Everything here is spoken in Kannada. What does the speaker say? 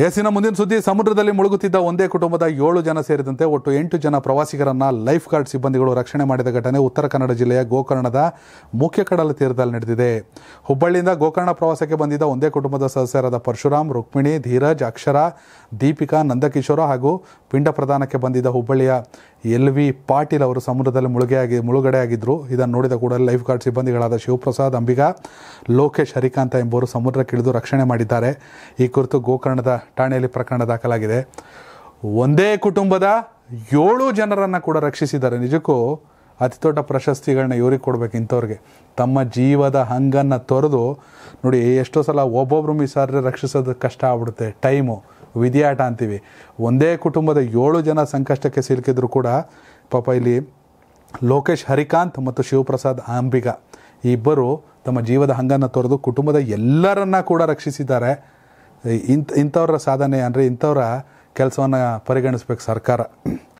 ಎಸಿನ ಮುಂದಿನ ಸುದ್ದಿ ಸಮುದ್ರದಲ್ಲಿ ಮುಳುಗುತ್ತಿದ್ದ ಒಂದೇ ಕುಟುಂಬದ ಏಳು ಜನ ಸೇರಿದಂತೆ ಒಟ್ಟು ಎಂಟು ಜನ ಪ್ರವಾಸಿಗರನ್ನ ಲೈಫ್ ಗಾರ್ಡ್ ಸಿಬ್ಬಂದಿಗಳು ರಕ್ಷಣೆ ಮಾಡಿದ ಘಟನೆ ಉತ್ತರ ಕನ್ನಡ ಜಿಲ್ಲೆಯ ಗೋಕರ್ಣದ ಮುಖ್ಯ ಕಡಲ ತೀರದಲ್ಲಿ ನಡೆದಿದೆ ಹುಬ್ಬಳ್ಳಿಯಿಂದ ಗೋಕರ್ಣ ಪ್ರವಾಸಕ್ಕೆ ಬಂದಿದ್ದ ಒಂದೇ ಕುಟುಂಬದ ಸದಸ್ಯರಾದ ಪರಶುರಾಮ್ ರುಕ್ಮಿಣಿ ಧೀರಜ್ ಅಕ್ಷರ ದೀಪಿಕಾ ನಂದಕಿಶೋರ ಹಾಗೂ ಪಿಂಡ ಪ್ರಧಾನಕ್ಕೆ ಬಂದಿದ್ದ ಹುಬ್ಬಳ್ಳಿಯ ಎಲ್ ವಿ ಪಾಟೀಲ್ ಅವರು ಸಮುದ್ರದಲ್ಲಿ ಮುಳುಗೆಯಾಗಿ ಮುಳುಗಡೆ ಆಗಿದ್ದರು ಇದನ್ನು ನೋಡಿದ ಕೂಡಲೇ ಲೈಫ್ ಗಾರ್ಡ್ ಸಿಬ್ಬಂದಿಗಳಾದ ಶಿವಪ್ರಸಾದ್ ಅಂಬಿಗಾ ಲೋಕೇಶ್ ಹರಿಕಾಂತ ಎಂಬುವರು ಸಮುದ್ರಕ್ಕಿಳಿದು ರಕ್ಷಣೆ ಮಾಡಿದ್ದಾರೆ ಈ ಕುರಿತು ಗೋಕರ್ಣದ ಠಾಣೆಯಲ್ಲಿ ಪ್ರಕರಣ ದಾಖಲಾಗಿದೆ ಒಂದೇ ಕುಟುಂಬದ ಏಳು ಜನರನ್ನು ಕೂಡ ರಕ್ಷಿಸಿದ್ದಾರೆ ನಿಜಕ್ಕೂ ಅತಿ ದೊಡ್ಡ ಪ್ರಶಸ್ತಿಗಳನ್ನ ಇವರಿಗೆ ಕೊಡಬೇಕು ಇಂಥವ್ರಿಗೆ ತಮ್ಮ ಜೀವದ ಹಂಗನ್ನು ತೊರೆದು ನೋಡಿ ಎಷ್ಟೋ ಸಲ ಒಬ್ಬೊಬ್ಬರು ಮಿಸಾರ್ರೆ ರಕ್ಷಿಸೋದು ಕಷ್ಟ ಆಗ್ಬಿಡುತ್ತೆ ಟೈಮು ವಿಧಿಯಾಟ ಅಂತೀವಿ ಒಂದೇ ಕುಟುಂಬದ ಏಳು ಜನ ಸಂಕಷ್ಟಕ್ಕೆ ಸಿಲುಕಿದ್ರು ಕೂಡ ಪಾಪ ಇಲ್ಲಿ ಲೋಕೇಶ್ ಹರಿಕಾಂತ್ ಮತ್ತು ಶಿವಪ್ರಸಾದ್ ಈ ಇಬ್ಬರು ತಮ್ಮ ಜೀವದ ಹಂಗನ್ನು ತೊರೆದು ಕುಟುಂಬದ ಎಲ್ಲರನ್ನ ಕೂಡ ರಕ್ಷಿಸಿದ್ದಾರೆ ಇಂಥ ಇಂಥವ್ರ ಸಾಧನೆ ಅಂದರೆ ಇಂಥವ್ರ ಕೆಲಸವನ್ನು ಪರಿಗಣಿಸ್ಬೇಕು ಸರ್ಕಾರ